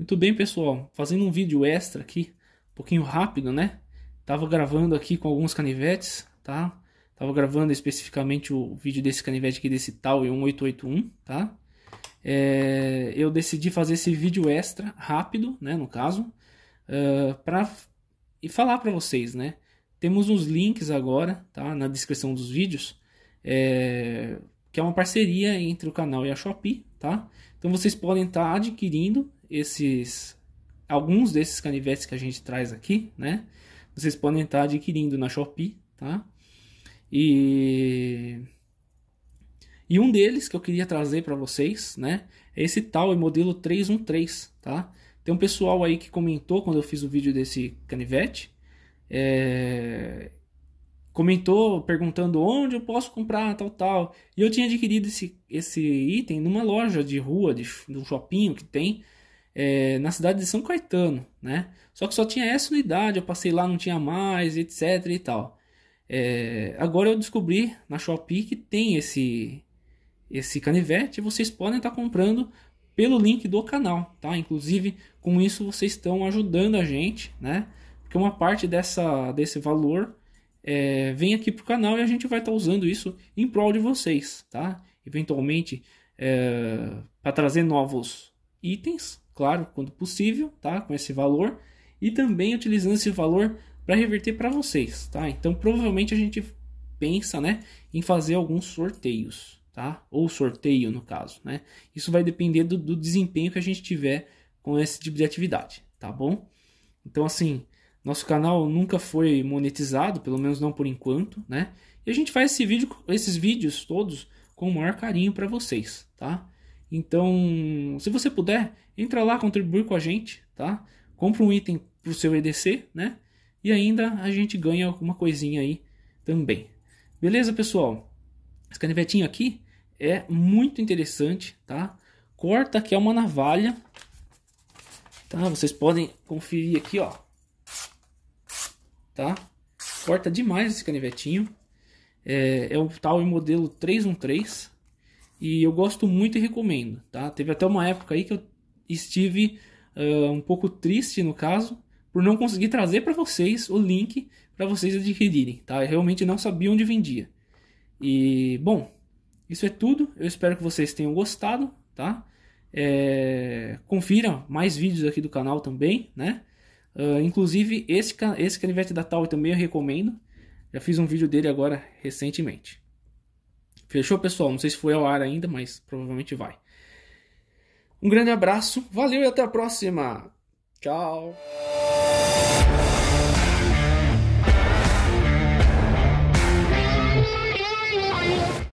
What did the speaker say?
Muito bem, pessoal. Fazendo um vídeo extra aqui, um pouquinho rápido, né? Tava gravando aqui com alguns canivetes, tá? Tava gravando especificamente o vídeo desse canivete aqui, desse tal 1881, tá? É, eu decidi fazer esse vídeo extra, rápido, né, no caso, uh, pra, e falar para vocês, né? Temos uns links agora, tá? Na descrição dos vídeos, é, que é uma parceria entre o canal e a Shopee, tá? Então vocês podem estar tá adquirindo esses alguns desses canivetes que a gente traz aqui, né? Vocês podem estar adquirindo na Shopee, tá? E e um deles que eu queria trazer para vocês, né? É esse tal, é modelo 313, tá? Tem um pessoal aí que comentou quando eu fiz o vídeo desse canivete, é... comentou perguntando onde eu posso comprar tal tal. E eu tinha adquirido esse esse item numa loja de rua, de, um shopping que tem é, na cidade de São Caetano, né? Só que só tinha essa unidade, eu passei lá, não tinha mais, etc e tal. É, agora eu descobri na Shopee que tem esse esse canivete, vocês podem estar tá comprando pelo link do canal, tá? Inclusive, com isso vocês estão ajudando a gente, né? Porque uma parte dessa desse valor é, vem aqui pro canal e a gente vai estar tá usando isso em prol de vocês, tá? Eventualmente é, para trazer novos itens, claro, quando possível, tá? Com esse valor e também utilizando esse valor para reverter para vocês, tá? Então, provavelmente a gente pensa, né, em fazer alguns sorteios, tá? Ou sorteio no caso, né? Isso vai depender do, do desempenho que a gente tiver com esse tipo de atividade, tá bom? Então, assim, nosso canal nunca foi monetizado, pelo menos não por enquanto, né? E a gente faz esse vídeo, esses vídeos todos com o maior carinho para vocês, tá? Então, se você puder, entra lá, contribui com a gente, tá? Compra um item pro seu EDC, né? E ainda a gente ganha alguma coisinha aí também. Beleza, pessoal? Esse canivetinho aqui é muito interessante, tá? Corta aqui é uma navalha, tá? Vocês podem conferir aqui, ó. Tá? Corta demais esse canivetinho. É, é o tal modelo 313, e eu gosto muito e recomendo, tá? Teve até uma época aí que eu estive uh, um pouco triste, no caso, por não conseguir trazer para vocês o link para vocês adquirirem, tá? Eu realmente não sabia onde vendia. E, bom, isso é tudo. Eu espero que vocês tenham gostado, tá? É, confira mais vídeos aqui do canal também, né? Uh, inclusive, esse, esse canivete da Tal também eu recomendo. Já fiz um vídeo dele agora recentemente. Fechou, pessoal? Não sei se foi ao ar ainda, mas provavelmente vai. Um grande abraço, valeu e até a próxima. Tchau.